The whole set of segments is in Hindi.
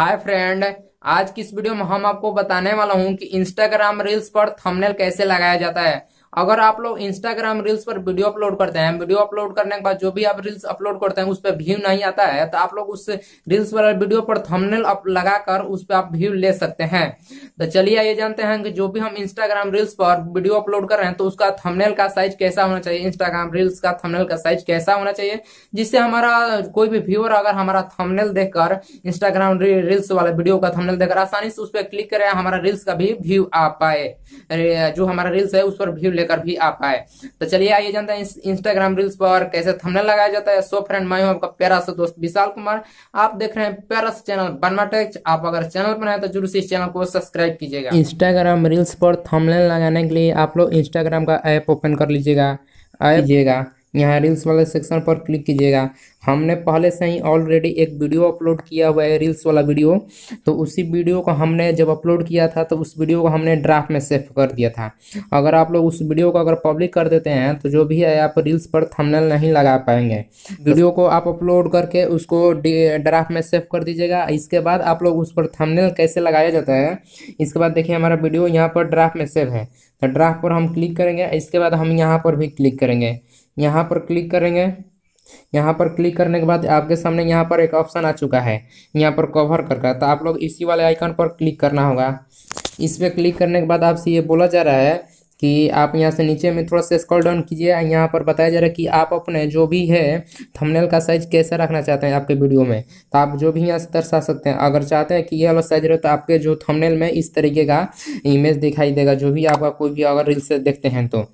हाय फ्रेंड आज की इस वीडियो में हम आपको बताने वाला हूं कि इंस्टाग्राम रील्स पर थंबनेल कैसे लगाया जाता है अगर आप लोग इंस्टाग्राम रील्स पर वीडियो अपलोड करते हैं वीडियो अपलोड करने के बाद जो भी आप रील्स अपलोड करते हैं उस पर व्यू नहीं आता है तो आप लोग उस रील्स पर वीडियो पर थंबनेल अप लगाकर उस पर आप व्यू ले सकते हैं तो चलिए ये जानते हैं कि जो भी हम इंस्टाग्राम रील्स पर वीडियो अपलोड कर रहे हैं तो उसका थमनेल का साइज कैसा होना चाहिए इंस्टाग्राम रील्स का थमनेल का साइज कैसा होना चाहिए जिससे हमारा कोई भी व्यूअर अगर हमारा थमनेल देखकर इंस्टाग्राम रील्स वाला वीडियो का थमनेल देखकर आसानी से उस पर क्लिक करें हमारा रील्स का भी व्यू आ पाए जो हमारा रील्स है उस पर व्यू लेकर भी आ पाए तो चलिए आइए जानते हैं इंस्टाग्राम रील्स पर कैसे थंबनेल लगाया जाता है सो फ्रेंड मैं हूं आपका प्यारा सा दोस्त विशाल कुमार आप देख रहे हैं प्यारा सा चैनल बनवा टेक्स आप अगर चैनल पर तो जरूर से इस चैनल को सब्सक्राइब कीजिएगा इंस्टाग्राम रील्स पर थमलेन लगाने के लिए आप लोग इंस्टाग्राम का ऐप ओपन कर लीजिएगा आइएगा यहाँ रील्स वाले सेक्शन पर क्लिक कीजिएगा हमने पहले से ही ऑलरेडी एक वीडियो अपलोड किया हुआ है रील्स वाला वीडियो तो उसी वीडियो को हमने जब अपलोड किया था तो उस वीडियो को हमने ड्राफ्ट में सेव कर दिया था अगर आप लोग उस वीडियो को अगर पब्लिक कर देते हैं तो जो भी है आप रील्स पर थंबनेल नहीं लगा पाएंगे वीडियो को आप अपलोड करके उसको ड्राफ्ट में सेव कर दीजिएगा इसके बाद आप लोग उस पर थंबनेल कैसे लगाया जाता है इसके बाद देखिए हमारा वीडियो यहाँ पर ड्राफ्ट में सेव है तो ड्राफ्ट पर हम क्लिक करेंगे इसके बाद हम यहाँ पर भी क्लिक करेंगे यहाँ पर क्लिक करेंगे यहाँ पर क्लिक करने के बाद आपके सामने यहाँ पर एक ऑप्शन आ चुका है यहाँ पर कवर कर का तो आप लोग इसी वाले आइकन पर क्लिक करना होगा इस पर क्लिक करने के बाद आपसे ये बोला जा रहा है कि आप यहाँ से नीचे में थोड़ा सा स्क्रॉल डाउन कीजिए यहाँ पर बताया जा रहा है कि आप अपने जो भी है थंबनेल का साइज कैसे रखना चाहते हैं आपके वीडियो में तो आप जो भी यहाँ से दर्शा सकते हैं अगर चाहते हैं कि ये वाला साइज रहे तो आपके जो थंबनेल में इस तरीके का इमेज दिखाई देगा जो भी आपका कोई भी अगर रील देखते हैं तो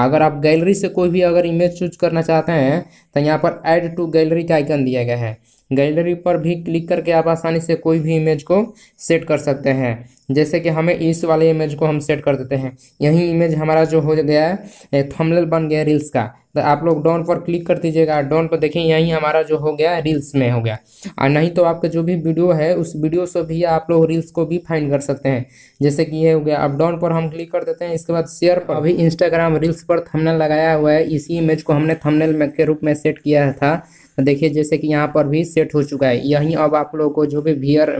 अगर आप गैलरी से कोई भी अगर इमेज चूज करना चाहते हैं तो यहाँ पर ऐड टू गैलरी का आइकन दिया गया है गैलरी पर भी क्लिक करके आप आसानी से कोई भी इमेज को सेट कर सकते हैं जैसे कि हमें इस वाले इमेज को हम सेट कर देते हैं यही इमेज हमारा जो हो गया है थमलेल बन गया रील्स का तो आप लोग डॉन पर क्लिक कर दीजिएगा डॉन पर देखिए यहीं हमारा जो हो गया रील्स में हो गया और नहीं तो आपका जो भी वीडियो है उस वीडियो से भी आप लोग रील्स को भी फाइंड कर सकते हैं जैसे कि ये हो गया अब डॉन पर हम क्लिक कर देते हैं इसके बाद शेयर पर अभी इंस्टाग्राम रील्स पर थमनल लगाया हुआ है इसी इमेज को हमने थमनल के रूप में सेट किया था देखिए जैसे कि यहाँ पर भी सेट हो चुका है यहीं अब आप लोगों को जो भी वियर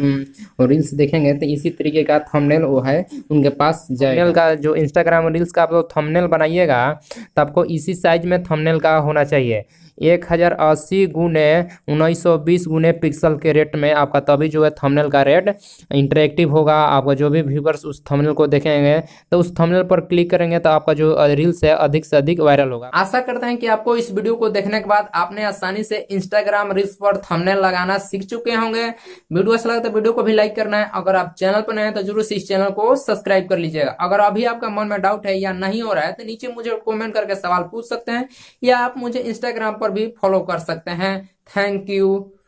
रील्स देखेंगे तो इसी तरीके का थंबनेल वो है उनके पास थंबनेल का जो इंस्टाग्राम रील्स का आप लोग थमनेल बनाइएगा तो आपको इसी साइज में थमनेल का होना चाहिए एक हज़ार अस्सी गुने उन्नीस सौ बीस गुने पिक्सल के रेट में आपका तभी जो है थंबनेल का रेट इंटरेक्टिव होगा आपका जो भी व्यूवर्स उस थंबनेल को देखेंगे तो उस थंबनेल पर क्लिक करेंगे तो आपका जो रील्स है अधिक से अधिक वायरल होगा आशा करते हैं कि आपको इस वीडियो को देखने के बाद आपने आसानी से इंस्टाग्राम रील्स पर थमनेल लगाना सीख चुके होंगे वीडियो अच्छा लगता है तो वीडियो को भी लाइक करना है अगर आप चैनल पर नए हैं तो जरूर इस चैनल को सब्सक्राइब कर लीजिएगा अगर अभी आपका मन में डाउट है या नहीं हो रहा है तो नीचे मुझे कमेंट करके सवाल पूछ सकते हैं या आप मुझे इंस्टाग्राम पर भी फॉलो कर सकते हैं थैंक यू